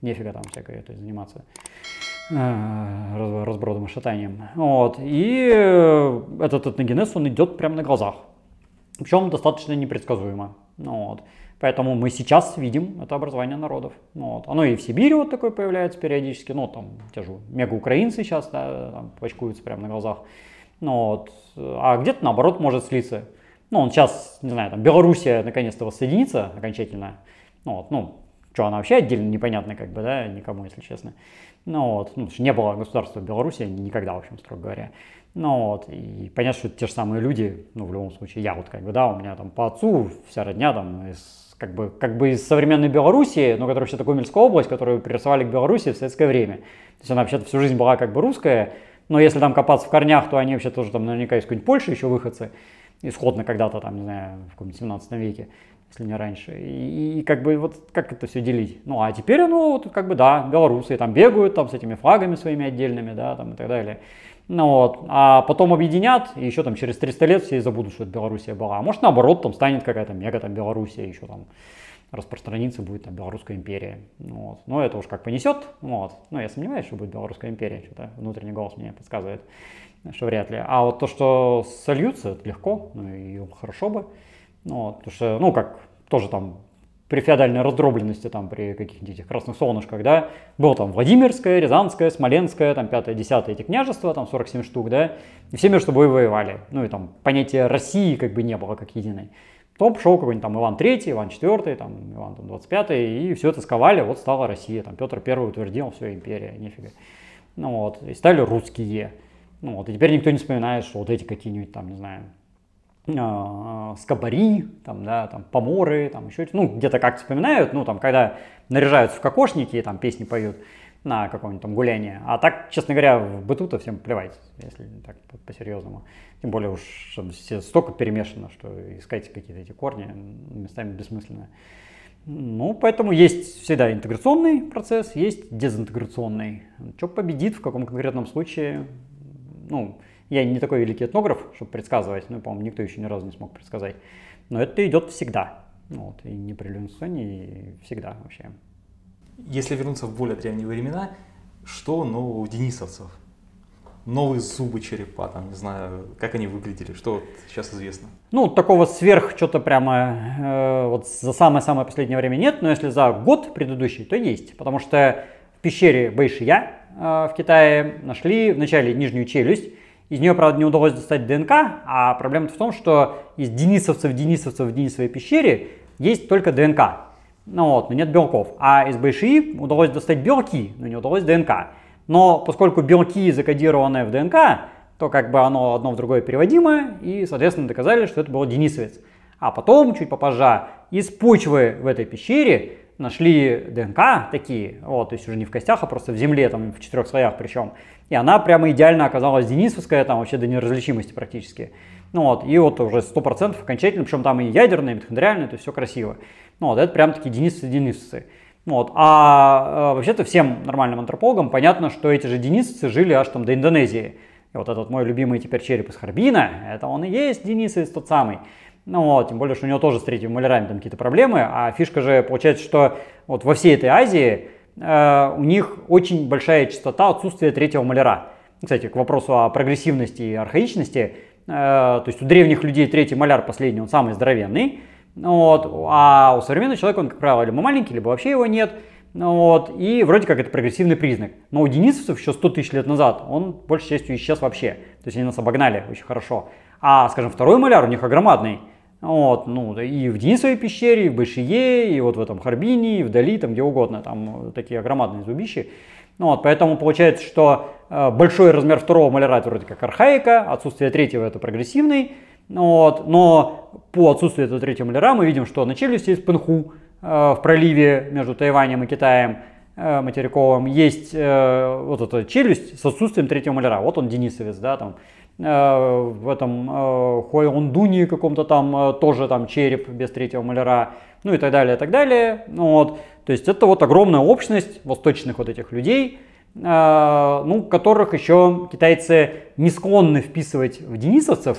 Нефига там всякое это заниматься э, разбродом и шатанием. Вот. И этот этногенез, он идет прямо на глазах. Причем достаточно непредсказуемо. Ну, вот. Поэтому мы сейчас видим это образование народов. Ну, вот. Оно и в Сибири вот такое появляется периодически. Ну, там те же мега-украинцы сейчас да, там, почкуются прямо на глазах. Ну, вот. А где-то, наоборот, может слиться. Ну, он сейчас, не знаю, там Белоруссия наконец-то воссоединится окончательно. Ну, вот, ну, что она вообще отдельно непонятно, как бы, да, никому, если честно. Ну вот, ну, не было государства Беларуси никогда, в общем, строго говоря. Ну вот, и понятно, что это те же самые люди, ну, в любом случае, я вот как бы, да, у меня там по отцу вся родня там из как бы, как бы из современной Белоруссии, но которая вообще такая Гомельская область, которую пририсовали к Белоруссии в советское время. То есть она вообще-то всю жизнь была как бы русская, но если там копаться в корнях, то они вообще тоже там наверняка из какой-нибудь Польши еще выходцы, исходно когда-то там, не знаю, в каком-нибудь 17 веке, если не раньше. И, и как бы вот как это все делить? Ну а теперь, ну вот как бы да, белорусы там бегают там с этими флагами своими отдельными, да, там и так далее. Ну вот. А потом объединят, и еще там через 300 лет все забудут, что это Белоруссия была. А может наоборот, там станет какая-то мега там Белоруссия, еще там распространится будет там Белорусская империя. Ну вот. Но это уж как понесет. Ну вот. Но я сомневаюсь, что будет Белорусская империя. Что-то внутренний голос мне подсказывает, что вряд ли. А вот то, что сольются, это легко, ну и хорошо бы. Ну, вот, потому что, ну как, тоже там при феодальной раздробленности, там, при каких-нибудь этих красных солнышках, да, было там Владимирское, Рязанское, Смоленское, там, 5 10 эти княжества, там, 47 штук, да, и все между собой воевали, ну, и там понятия России как бы не было как единой. Топ шел какой-нибудь там Иван III, Иван IV, там, Иван там, 25, и все это сковали, вот стала Россия, там, Петр I утвердил, все, империя, нифига. Ну вот, и стали русские. Ну вот, и теперь никто не вспоминает, что вот эти какие-нибудь там, не знаю, а, скобари, там, да, там, поморы, там еще, ну, где-то как-то вспоминают, ну, там, когда наряжаются в кокошники и там песни поют на каком-нибудь там гулянии. А так, честно говоря, в быту-то всем плевать, если так по-серьезному. Тем более уж все столько перемешано, что искать какие-то эти корни местами бессмысленно. Ну, поэтому есть всегда интеграционный процесс, есть дезинтеграционный. Что победит в каком конкретном случае, ну, я не такой великий этнограф, чтобы предсказывать, но, ну, по-моему, никто еще ни разу не смог предсказать. Но это идет всегда. Ну вот, и не при Ливингстоне, и всегда вообще. Если вернуться в более древние времена, что нового у денисовцев? Новые зубы черепа, там, не знаю, как они выглядели, что вот сейчас известно? Ну, такого сверх что-то прямо э, вот за самое-самое последнее время нет, но если за год предыдущий, то есть. Потому что в пещере Бэйшия э, в Китае нашли вначале нижнюю челюсть, из нее, правда, не удалось достать ДНК, а проблема в том, что из денисовцев, денисовцев в Денисовой пещере есть только ДНК. Ну вот, но нет белков. А из БШИ удалось достать белки, но не удалось ДНК. Но поскольку белки закодированы в ДНК, то как бы оно одно в другое переводимо, и, соответственно, доказали, что это был денисовец. А потом, чуть попозже, из почвы в этой пещере нашли ДНК такие, вот, то есть уже не в костях, а просто в земле, там в четырех слоях причем, и она прямо идеально оказалась денисовская, там вообще до неразличимости практически. Ну вот, и вот уже 100% окончательно, причем там и ядерные, и митохондриальные, то есть все красиво. Ну вот, это прям такие денисцы денисцы. Ну вот, а э, вообще-то всем нормальным антропологам понятно, что эти же денисцы жили аж там до Индонезии. И вот этот мой любимый теперь череп из Харбина, это он и есть Денисец тот самый. Ну вот, тем более, что у него тоже с третьими малярами там какие-то проблемы, а фишка же получается, что вот во всей этой Азии Э, у них очень большая частота отсутствия третьего маляра. Кстати, к вопросу о прогрессивности и архаичности, э, то есть у древних людей третий маляр последний, он самый здоровенный, вот, а у современного человека он, как правило, либо маленький, либо вообще его нет. Вот, и вроде как это прогрессивный признак. Но у денисовцев еще 100 тысяч лет назад он, большей частью, исчез вообще. То есть они нас обогнали очень хорошо. А, скажем, второй маляр у них огромадный. Вот, ну, и в Денисовой пещере, и в Большие, и вот в этом Харбине, и вдали, там где угодно, там э, такие громадные зубища. Ну, вот, поэтому получается, что э, большой размер второго маляра это вроде как архаика, отсутствие третьего это прогрессивный, ну вот, но по отсутствию этого третьего маляра мы видим, что на челюсти есть пынху э, в проливе между Тайванем и Китаем э, материковым, есть э, вот эта челюсть с отсутствием третьего маляра, вот он денисовец, да, там, Э, в этом э, Хойондуне каком-то там э, тоже там череп без третьего маляра, ну и так далее, и так далее. Ну вот. То есть это вот огромная общность восточных вот этих людей, ну, которых еще китайцы не склонны вписывать в денисовцев,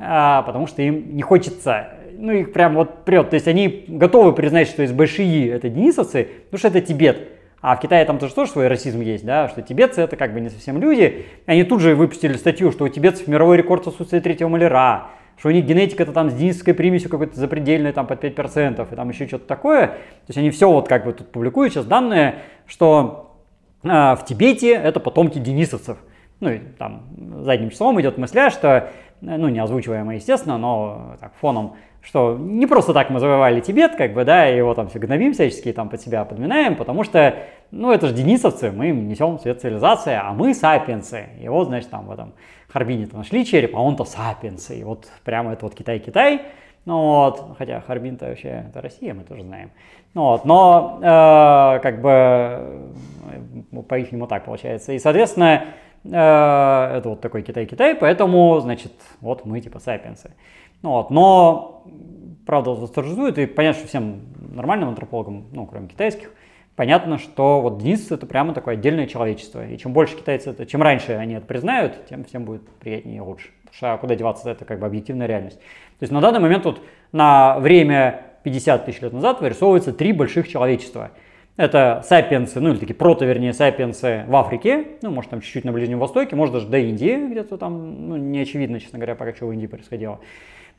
потому что им не хочется, ну их прям вот прет. То есть они готовы признать, что из большие это денисовцы, потому что это Тибет. А в Китае там тоже, тоже свой расизм есть, да, что тибетцы это как бы не совсем люди. Они тут же выпустили статью, что у тибетцев мировой рекорд отсутствия третьего маляра, что у них генетика это там с динистской примесью какой-то запредельной там под 5% и там еще что-то такое. То есть они все вот как бы тут публикуют сейчас данные, что э, в Тибете это потомки денисовцев. Ну и там задним числом идет мысля, что, ну не озвучиваемая естественно, но так фоном, что не просто так мы завоевали Тибет, как бы, да, и его там все гнобим всячески, там под себя подминаем, потому что, ну, это же денисовцы, мы им несем свет цивилизации, а мы сапиенсы. И вот, значит, там в этом Харбине-то нашли череп, а он-то сапиенсы. И вот прямо это вот Китай-Китай, ну вот, хотя Харбин-то вообще это Россия, мы тоже знаем. Ну вот, но э, как бы э, по их нему так получается. И, соответственно, э, это вот такой Китай-Китай, поэтому, значит, вот мы типа сапиенсы. Ну, вот, но правда восторжествует, и понятно, что всем нормальным антропологам, ну, кроме китайских, понятно, что вот единство это прямо такое отдельное человечество. И чем больше китайцы это, чем раньше они это признают, тем всем будет приятнее и лучше. Потому что а куда деваться, это как бы объективная реальность. То есть на данный момент вот на время 50 тысяч лет назад вырисовываются три больших человечества. Это сапиенсы, ну или такие прото, вернее, сапиенсы в Африке, ну, может, там чуть-чуть на Ближнем Востоке, может, даже до Индии где-то там, ну, не очевидно, честно говоря, пока что в Индии происходило.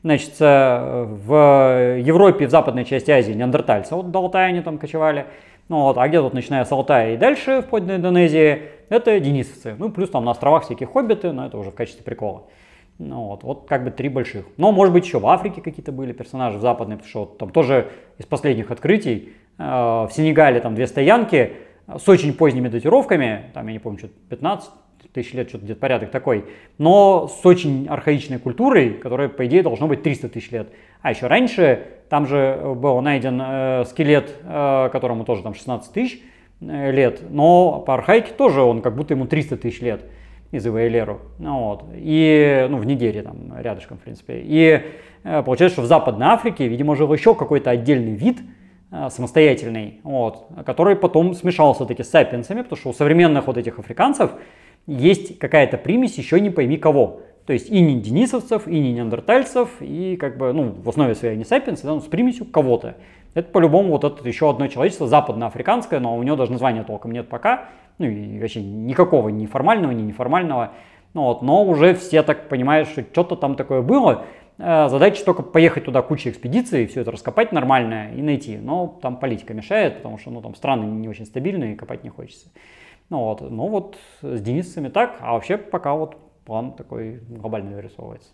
Значит, в Европе, в западной части Азии неандертальцы, вот до Алтая они там кочевали. Ну вот, а где тут, начиная с Алтая и дальше, в до Индонезии, это денисовцы. Ну, плюс там на островах всякие хоббиты, но это уже в качестве прикола. Ну вот, вот как бы три больших. Но, может быть, еще в Африке какие-то были персонажи, в западной, потому что вот, там тоже из последних открытий э, в Сенегале там две стоянки с очень поздними датировками, там, я не помню, что то 15, тысяч лет, что-то где-то порядок такой, но с очень архаичной культурой, которая, по идее, должно быть 300 тысяч лет. А еще раньше там же был найден э, скелет, э, которому тоже там 16 тысяч э, лет, но по архаике тоже он как будто ему 300 тысяч лет из Иваэлеру. Ну вот. И, ну, в Нигерии там рядышком, в принципе. И э, получается, что в Западной Африке, видимо, жил еще какой-то отдельный вид, э, самостоятельный, вот, который потом смешался таки с сапиенсами, потому что у современных вот этих африканцев есть какая-то примесь еще не пойми кого. То есть и не денисовцев, и не неандертальцев, и как бы, ну, в основе своей не сапиенс, да, ну, с примесью кого-то. Это по-любому вот это еще одно человечество, западноафриканское, но у него даже названия толком нет пока, ну и вообще никакого ни формального, ни неформального. Ну, вот, но уже все так понимают, что что-то там такое было. Э, задача только поехать туда куча экспедиций, все это раскопать нормально и найти. Но там политика мешает, потому что ну, там страны не очень стабильные, и копать не хочется. Ну вот, ну вот с денисами так, а вообще пока вот план такой глобальный вырисовывается.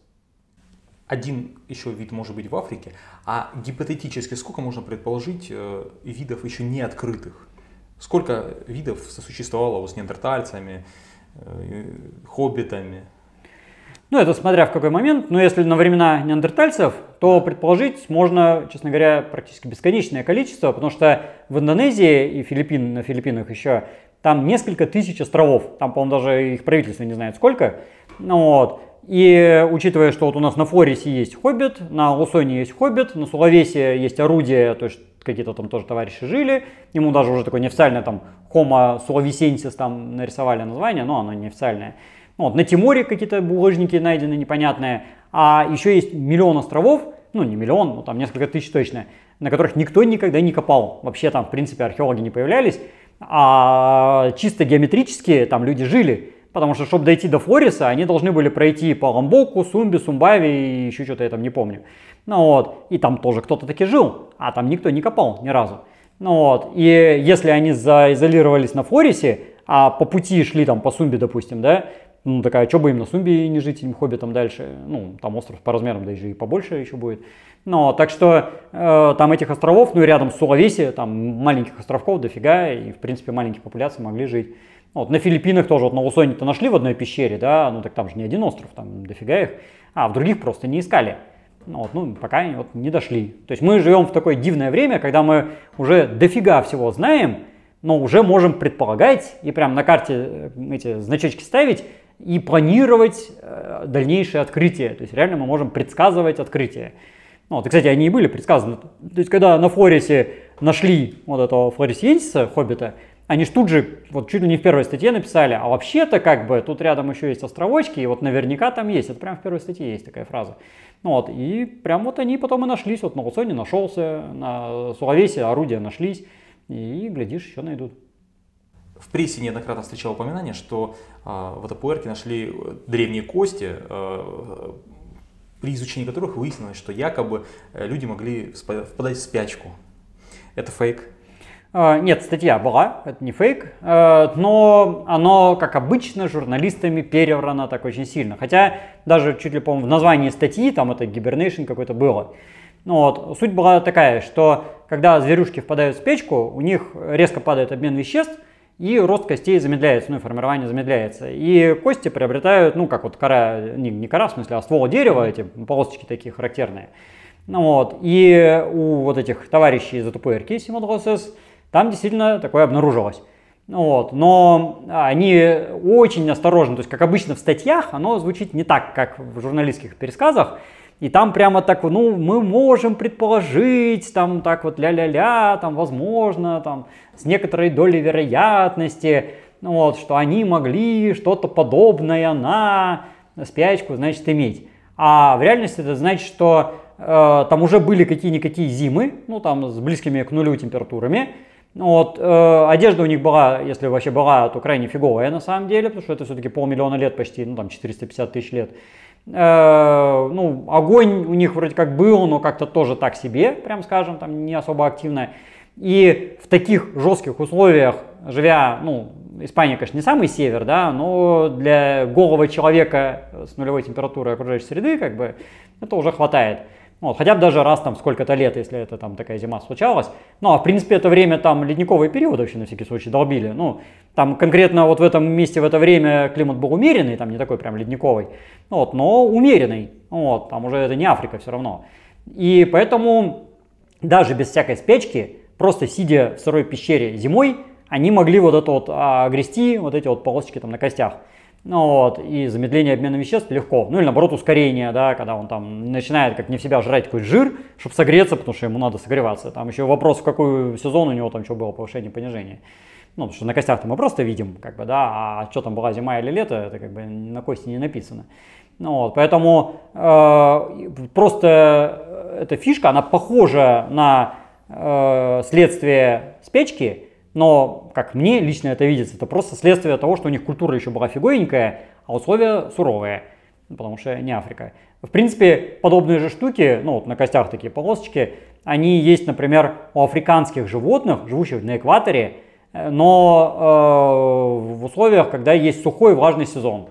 Один еще вид может быть в Африке, а гипотетически сколько можно предположить э, видов еще не открытых? Сколько видов сосуществовало вот с неандертальцами, э, хоббитами? Ну, это смотря в какой момент, но если на времена неандертальцев, то предположить можно, честно говоря, практически бесконечное количество, потому что в Индонезии и Филиппин, на Филиппинах еще там несколько тысяч островов, там, по-моему, даже их правительство не знает сколько. Ну вот. И учитывая, что вот у нас на Форисе есть Хоббит, на Лусоне есть Хоббит, на Сулавесе есть орудие, то есть какие-то там тоже товарищи жили, ему даже уже такое неофициальное там Homo Sulavesensis там нарисовали название, но оно неофициальное. Ну, вот, на Тиморе какие-то булыжники найдены непонятные, а еще есть миллион островов, ну не миллион, но там несколько тысяч точно, на которых никто никогда не копал. Вообще там, в принципе, археологи не появлялись. А чисто геометрически там люди жили. Потому что, чтобы дойти до Флориса, они должны были пройти по Ламбоку, Сумби, сумбави и еще что-то я там не помню. Ну вот, и там тоже кто-то таки жил, а там никто не копал ни разу. Ну вот, и если они заизолировались на Флорисе, а по пути шли там по Сумби, допустим, да, ну такая, «А что бы им на Сумби не жить, им хоббитом дальше, ну там остров по размерам даже и побольше еще будет, но, так что э, там этих островов, ну и рядом с Сулавеси, там маленьких островков дофига, и в принципе маленькие популяции могли жить. Вот, на Филиппинах тоже, вот на Лусоне-то нашли в одной пещере, да, ну так там же не один остров, там дофига их, а в других просто не искали. Ну вот, ну, пока вот, не дошли. То есть мы живем в такое дивное время, когда мы уже дофига всего знаем, но уже можем предполагать и прям на карте э, эти значочки ставить и планировать э, дальнейшее открытие. То есть реально мы можем предсказывать открытие. Ну, вот, и, кстати, они и были предсказаны. То есть, когда на Флорисе нашли вот этого флоресиенсиса, хоббита, они ж тут же, вот чуть ли не в первой статье написали, а вообще-то как бы тут рядом еще есть островочки, и вот наверняка там есть. Это прям в первой статье есть такая фраза. Ну вот, и прям вот они потом и нашлись. Вот на Лусоне нашелся, на Сулавесе орудия нашлись, и, глядишь, еще найдут. В прессе неоднократно встречал упоминание, что а, э, в Атапуэрке нашли древние кости э, при изучении которых выяснилось, что якобы э, люди могли впадать в спячку. Это фейк? А, нет, статья была, это не фейк, э, но оно, как обычно, журналистами переврано так очень сильно. Хотя даже чуть ли, по-моему, в названии статьи, там это гибернейшн какой-то было. Ну вот, суть была такая, что когда зверюшки впадают в печку, у них резко падает обмен веществ – и рост костей замедляется, ну и формирование замедляется. И кости приобретают, ну как вот кора, не, не кора в смысле, а ствол дерева, эти полосочки такие характерные. Ну вот, и у вот этих товарищей из АТПРК, Симодлосес, там действительно такое обнаружилось. Ну вот. Но а, они очень осторожны, то есть, как обычно в статьях, оно звучит не так, как в журналистских пересказах. И там прямо так, ну, мы можем предположить, там так вот ля-ля-ля, там возможно, там с некоторой долей вероятности, ну, вот, что они могли что-то подобное на спячку, значит, иметь. А в реальности это значит, что э, там уже были какие-никакие зимы, ну, там с близкими к нулю температурами, вот, э, одежда у них была, если вообще была, то крайне фиговая на самом деле, потому что это все-таки полмиллиона лет почти, ну там 450 тысяч лет. Э, ну, огонь у них вроде как был, но как-то тоже так себе, прям скажем, там не особо активно. И в таких жестких условиях, живя, ну, Испания, конечно, не самый север, да, но для голого человека с нулевой температурой окружающей среды, как бы, это уже хватает. Ну, вот, хотя бы даже раз там сколько-то лет, если это там такая зима случалась. Ну, а в принципе это время там ледниковый период вообще на всякий случай долбили. Ну, там конкретно вот в этом месте в это время климат был умеренный, там не такой прям ледниковый, ну, вот, но умеренный. Ну, вот, там уже это не Африка все равно. И поэтому даже без всякой спечки, просто сидя в сырой пещере зимой, они могли вот это вот а, вот эти вот полосочки там на костях. Ну вот, и замедление обмена веществ легко. Ну или наоборот ускорение, да, когда он там начинает как не в себя жрать какой-то жир, чтобы согреться, потому что ему надо согреваться. Там еще вопрос, в какой сезон у него там что было, повышение, понижение. Ну, потому что на костях-то мы просто видим, как бы, да, а что там была зима или лето, это как бы на кости не написано. Ну вот, поэтому э, просто эта фишка, она похожа на э, следствие спечки, но, как мне лично это видится, это просто следствие того, что у них культура еще была фиговенькая, а условия суровые, потому что не Африка. В принципе, подобные же штуки, ну вот на костях такие полосочки, они есть, например, у африканских животных, живущих на экваторе, э, но э, в условиях, когда есть сухой влажный сезон.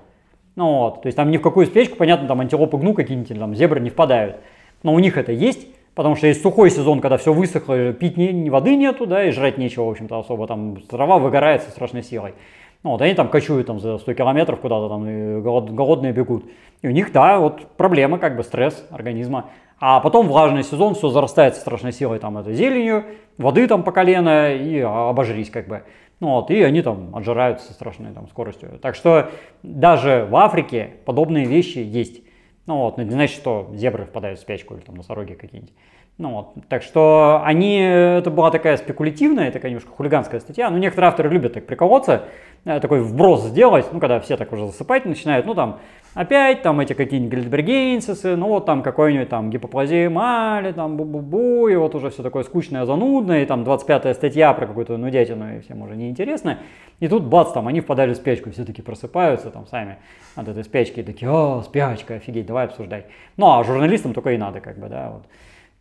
Ну вот, то есть там ни в какую спечку, понятно, там антилопы гну какие-нибудь, там зебры не впадают. Но у них это есть, Потому что есть сухой сезон, когда все высохло, пить не, воды нету, да, и жрать нечего, в общем-то, особо. Там трава выгорает со страшной силой. Ну, вот они там кочуют там, за 100 километров куда-то там, и голод, голодные бегут. И у них, да, вот проблема, как бы стресс организма. А потом влажный сезон, все зарастает со страшной силой там этой зеленью, воды там по колено и обожрись как бы. Ну вот, и они там отжираются со страшной там скоростью. Так что даже в Африке подобные вещи есть. Ну вот, ну, не значит, что зебры впадают в спячку или там носороги какие-нибудь. Ну вот, так что они, это была такая спекулятивная, такая немножко хулиганская статья, но некоторые авторы любят так приколоться, э, такой вброс сделать, ну когда все так уже засыпать начинают, ну там опять там эти какие-нибудь гельдбергенсисы, ну вот там какой-нибудь там гипоплазия а, мали, там бу-бу-бу, и вот уже все такое скучное, занудное, и там 25-я статья про какую-то нудятину, и всем уже неинтересно. И тут бац, там они впадали в спячку, все таки просыпаются там сами от этой спячки, и такие, о, спячка, офигеть, давай обсуждать. Ну а журналистам только и надо как бы, да, вот.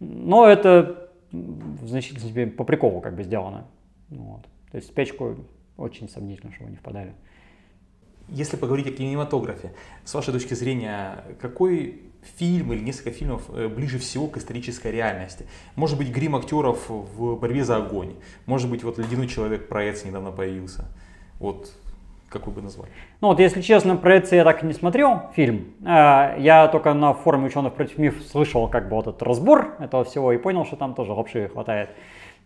Но это в значительной степени по приколу как бы сделано. Вот. То есть печку очень сомнительно, что они впадали. Если поговорить о кинематографе, с вашей точки зрения, какой фильм или несколько фильмов э, ближе всего к исторической реальности? Может быть, грим актеров в борьбе за огонь? Может быть, вот «Ледяной человек» проект недавно появился? Вот как вы бы назвали? Ну вот, если честно, про это я так и не смотрел фильм. Э, я только на форуме ученых против миф слышал как бы вот этот разбор этого всего и понял, что там тоже лапши хватает.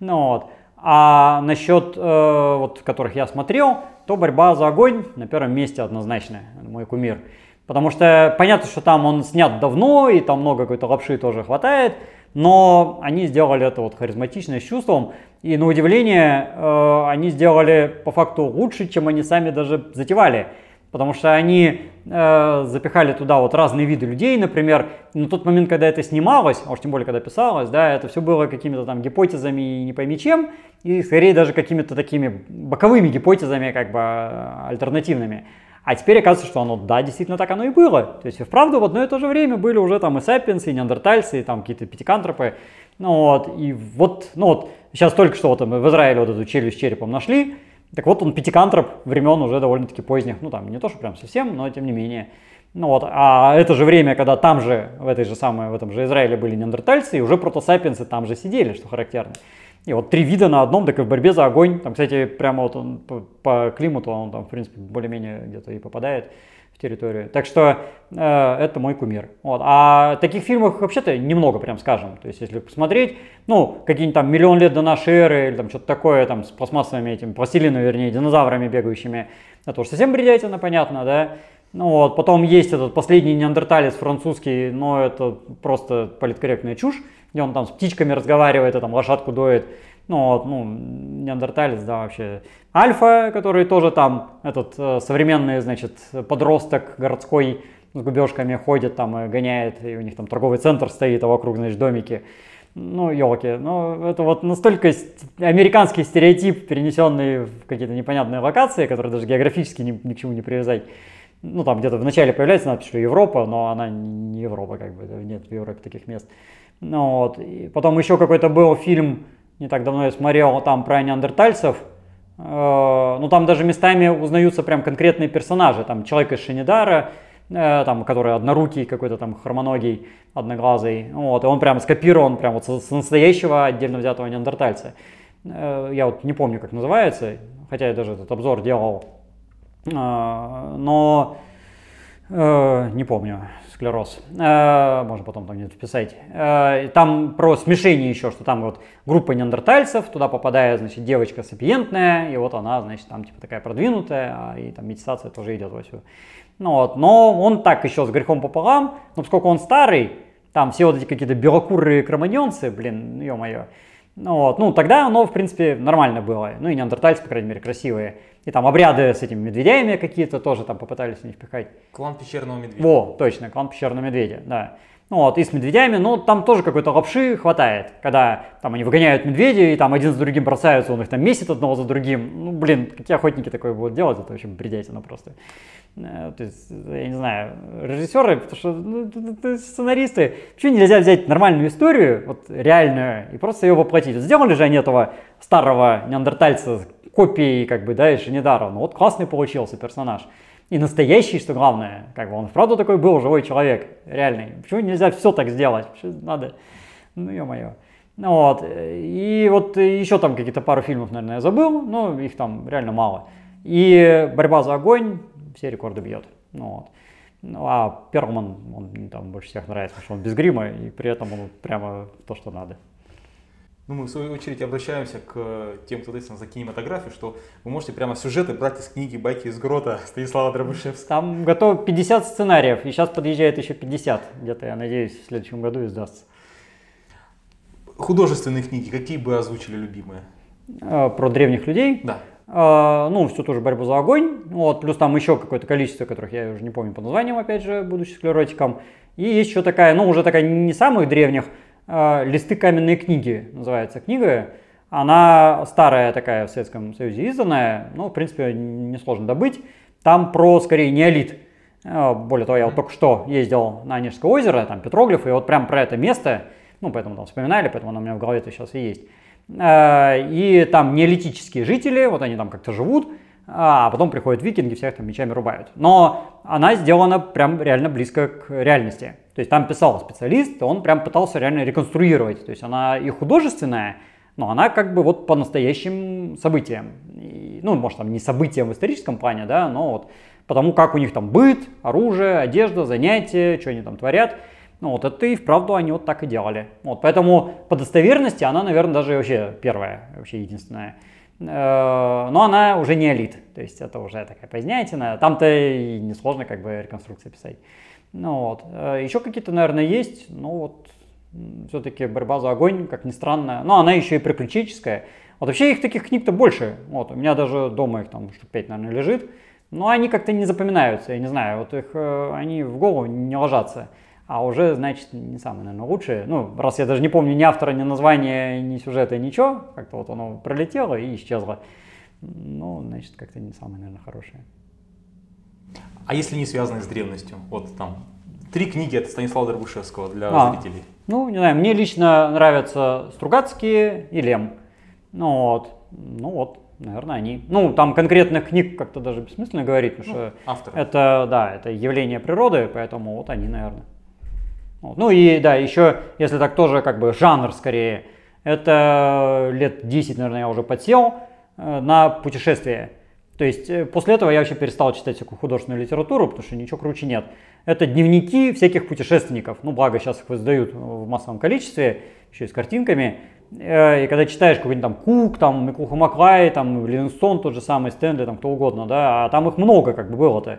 Ну вот. А насчет, э, вот, которых я смотрел, то борьба за огонь на первом месте однозначно, мой кумир. Потому что понятно, что там он снят давно, и там много какой-то лапши тоже хватает, но они сделали это вот харизматично с чувством. И на удивление, э, они сделали по факту лучше, чем они сами даже затевали. Потому что они э, запихали туда вот разные виды людей, например, на тот момент, когда это снималось, а уж тем более, когда писалось, да, это все было какими-то там гипотезами и не пойми чем, и скорее даже какими-то такими боковыми гипотезами, как бы э, альтернативными. А теперь оказывается, что оно, да, действительно так оно и было. То есть, вправду, в одно и то же время были уже там и сапиенсы, и неандертальцы, и там какие-то пятикантропы. Ну вот, и вот, ну вот, Сейчас только что вот там в Израиле вот эту челюсть с черепом нашли. Так вот он пятикантроп времен уже довольно-таки поздних. Ну там не то, что прям совсем, но тем не менее. Ну вот, а это же время, когда там же, в этой же самой, в этом же Израиле были неандертальцы, и уже протосапиенсы там же сидели, что характерно. И вот три вида на одном, так и в борьбе за огонь. Там, кстати, прямо вот он по, по климату, он там, в принципе, более-менее где-то и попадает территорию. Так что э, это мой кумир. Вот. А таких фильмов вообще-то немного, прям скажем. То есть, если посмотреть, ну, какие-нибудь там «Миллион лет до нашей эры» или там что-то такое, там, с пластмассовыми этими, пластилиновыми, вернее, динозаврами бегающими, это уж совсем бредятина, понятно, да? Ну вот, потом есть этот последний неандерталец французский, но это просто политкорректная чушь, где он там с птичками разговаривает, а там лошадку доит. Ну, а вот, ну, неандерталец, да, вообще. Альфа, который тоже там, этот э, современный, значит, подросток городской с губежками ходит там и гоняет, и у них там торговый центр стоит, а вокруг, значит, домики. Ну, елки, ну, это вот настолько американский стереотип, перенесенный в какие-то непонятные локации, которые даже географически ни, ни к чему не привязать. Ну, там где-то вначале появляется надпись, что Европа, но она не Европа, как бы, нет в Европе таких мест. Ну, вот. И потом еще какой-то был фильм, не так давно я смотрел там про неандертальцев, э, ну там даже местами узнаются прям конкретные персонажи, там человек из Шинидара, э, там, который однорукий какой-то там хромоногий, одноглазый, вот, и он прям скопирован прям вот с настоящего отдельно взятого неандертальца. Э, я вот не помню, как называется, хотя я даже этот обзор делал, но Э, не помню, склероз, э, можно потом там где-то вписать. Э, там про смешение еще, что там вот группа неандертальцев, туда попадает, значит, девочка сапиентная, и вот она, значит, там типа такая продвинутая, а, и там медитация тоже идет во всю. Ну вот, но он так еще с грехом пополам, но поскольку он старый, там все вот эти какие-то белокурые кроманьонцы, блин, ё-моё, ну вот, ну тогда оно, в принципе, нормально было, ну и неандертальцы, по крайней мере, красивые. И там обряды с этими медведями какие-то тоже там попытались в них пихать. Клан пещерного медведя. Во, точно, клан пещерного медведя, да. Ну вот, и с медведями, ну там тоже какой-то лапши хватает, когда там они выгоняют медведей, и там один за другим бросаются, он их там месит одного за другим. Ну блин, какие охотники такое будут делать, это вообще бредятина просто. Э, то есть, я не знаю, режиссеры, потому что ну, сценаристы, почему нельзя взять нормальную историю, вот реальную, и просто ее воплотить? сделали же они этого старого неандертальца копией, как бы, да, Ишинидара. Ну вот классный получился персонаж. И настоящий, что главное, как бы он правда такой был, живой человек, реальный. Почему нельзя все так сделать? Почему надо? Ну, ё-моё. Вот. И вот еще там какие-то пару фильмов, наверное, я забыл, но их там реально мало. И «Борьба за огонь» все рекорды бьет. Ну, вот. Ну, а Перлман, он, он там больше всех нравится, потому что он без грима, и при этом он прямо то, что надо. Ну, мы в свою очередь обращаемся к тем, кто ответственен за кинематографию, что вы можете прямо сюжеты брать из книги «Байки из грота» Станислава Дробышевского. Там готово 50 сценариев, и сейчас подъезжает еще 50. Где-то, я надеюсь, в следующем году издастся. Художественные книги какие бы озвучили любимые? А, про древних людей? Да. А, ну, все тоже борьбу за огонь. Вот, плюс там еще какое-то количество, которых я уже не помню по названиям, опять же, будучи склеротиком. И есть еще такая, ну, уже такая не самых древних, а, «Листы каменной книги» называется книга. Она старая такая в Советском Союзе изданная, ну, в принципе, несложно добыть. Там про, скорее, неолит. А, более того, я вот только что ездил на Онежское озеро, там петроглифы, и вот прям про это место, ну, поэтому там вспоминали, поэтому она у меня в голове-то сейчас и есть. А, и там неолитические жители, вот они там как-то живут, а потом приходят викинги, всех там мечами рубают. Но она сделана прям реально близко к реальности. То есть там писал специалист, он прям пытался реально реконструировать. То есть она и художественная, но она как бы вот по настоящим событиям. И, ну, может, там не событиям в историческом плане, да, но вот потому как у них там быт, оружие, одежда, занятия, что они там творят. Ну вот это и вправду они вот так и делали. Вот, поэтому по достоверности она, наверное, даже вообще первая, вообще единственная но она уже не элит, то есть это уже такая поздняйтина, там-то и несложно как бы реконструкции писать. Ну вот, э, еще какие-то, наверное, есть, но вот все-таки борьба за огонь, как ни странно, но она еще и приключенческая. Вот вообще их таких книг-то больше, вот, у меня даже дома их там штук 5, наверное, лежит, но они как-то не запоминаются, я не знаю, вот их, э, они в голову не ложатся а уже, значит, не самое, наверное, лучшее. Ну, раз я даже не помню ни автора, ни названия, ни сюжета, ничего, как-то вот оно пролетело и исчезло. Ну, значит, как-то не самое, наверное, хорошее. А если не связанное с древностью? Вот там три книги от Станислава Дробышевского для а, зрителей. Ну, не знаю, мне лично нравятся Стругацкие и Лем. Ну вот, ну вот, наверное, они. Ну, там конкретных книг как-то даже бессмысленно говорить, потому ну, что автор. это, да, это явление природы, поэтому вот они, наверное. Ну и да, еще, если так тоже как бы жанр скорее, это лет 10, наверное, я уже подсел э, на путешествия. То есть э, после этого я вообще перестал читать всякую художественную литературу, потому что ничего круче нет. Это дневники всяких путешественников. Ну, благо, сейчас их выдают в массовом количестве, еще и с картинками. Э, и когда читаешь какой-нибудь там Кук, там Миклуха Маклай, там Ливингстон, тот же самый, Стэнли, там кто угодно, да, а там их много как бы было-то.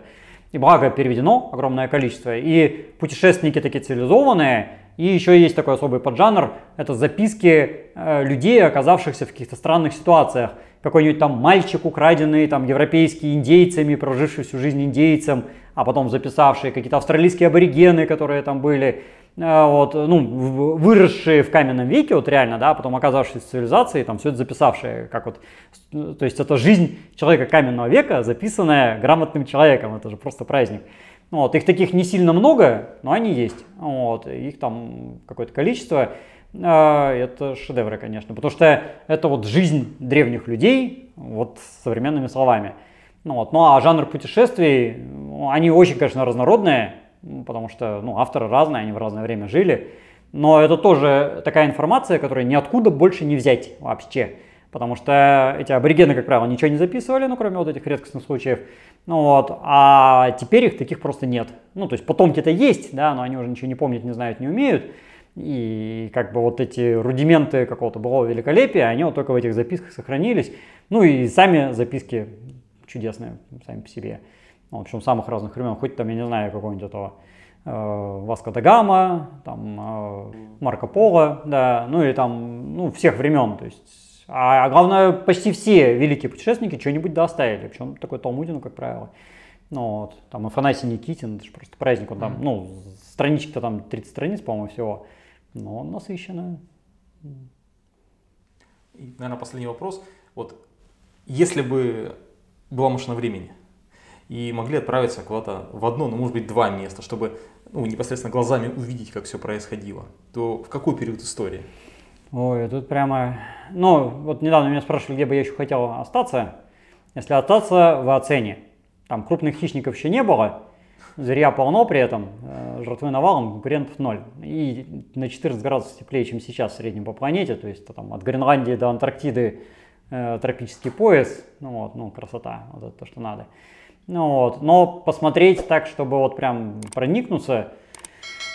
И благо переведено огромное количество. И путешественники такие цивилизованные, и еще есть такой особый поджанр, это записки э, людей, оказавшихся в каких-то странных ситуациях. Какой-нибудь там мальчик украденный, там европейский индейцами, проживший всю жизнь индейцем, а потом записавшие какие-то австралийские аборигены, которые там были. Э, вот, ну, выросшие в каменном веке, вот реально, да, потом оказавшись в цивилизации, там все это записавшие, как вот, э, то есть это жизнь человека каменного века, записанная грамотным человеком, это же просто праздник. Ну вот, их таких не сильно много, но они есть, вот, их там какое-то количество, э, это шедевры, конечно, потому что это вот жизнь древних людей, вот современными словами. Ну, вот, ну а жанр путешествий, они очень, конечно, разнородные, ну, потому что ну, авторы разные, они в разное время жили. Но это тоже такая информация, которую ниоткуда больше не взять вообще. Потому что эти аборигены, как правило, ничего не записывали, ну, кроме вот этих редкостных случаев. Ну, вот. А теперь их таких просто нет. Ну, то есть потомки-то есть, да, но они уже ничего не помнят, не знают, не умеют. И как бы вот эти рудименты какого-то было великолепия, они вот только в этих записках сохранились. Ну и сами записки чудесные сами по себе в общем, самых разных времен, хоть там, я не знаю, какого-нибудь этого э, Васко да Гама, там э, Марко Поло, да, ну или там, ну, всех времен, то есть а, а главное, почти все великие путешественники что-нибудь доставили. Причем такой Толмудин как правило. Ну, вот, там Афанасий Никитин, это же просто праздник, он там, ну, страничка то там 30 страниц, по-моему, всего. Но он насыщенный. И, наверное, последний вопрос. Вот если бы была машина времени, и могли отправиться куда-то в одно, ну, может быть, два места, чтобы ну, непосредственно глазами увидеть, как все происходило, то в какой период истории? Ой, тут прямо... Ну, вот недавно меня спрашивали, где бы я еще хотел остаться. Если остаться в оцене, там крупных хищников еще не было, зверя полно при этом, э, жертвы навалом, конкурентов ноль. И на 14 градусов теплее, чем сейчас в среднем по планете, то есть там от Гренландии до Антарктиды э, тропический пояс, ну вот, ну красота, вот это то, что надо. Ну вот. Но посмотреть так, чтобы вот прям проникнуться,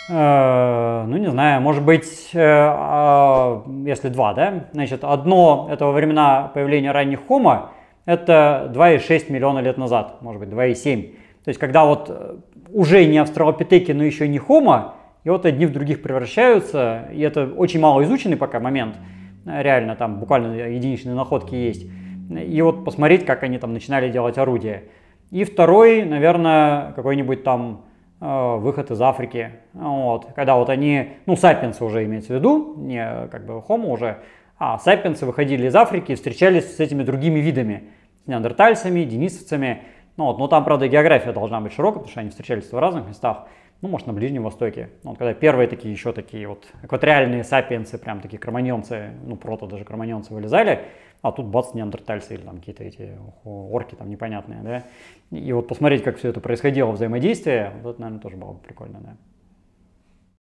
э, ну не знаю, может быть, э, а, если два, да? Значит, одно это во времена появления ранних хома это 2,6 миллиона лет назад, может быть, 2,7. То есть, когда вот э, уже не австралопитеки, но еще не хома, и вот одни в других превращаются, и это очень мало изученный пока момент, реально там буквально единичные находки есть. И вот посмотреть, как они там начинали делать орудия. И второй, наверное, какой-нибудь там э, выход из Африки. Вот, когда вот они, ну, сапиенсы уже имеется в виду, не как бы хомо уже, а сапиенсы выходили из Африки и встречались с этими другими видами, с неандертальцами, денисовцами. Ну, вот, но там, правда, география должна быть широкая, потому что они встречались в разных местах. Ну, может, на Ближнем Востоке. Ну вот, когда первые такие еще такие вот экваториальные сапиенсы, прям такие кроманьонцы, ну, прото даже кроманьонцы вылезали, а тут бац, неандертальцы или там какие-то эти орки там непонятные, да. И вот посмотреть, как все это происходило, взаимодействие, вот это, наверное, тоже было бы прикольно, да.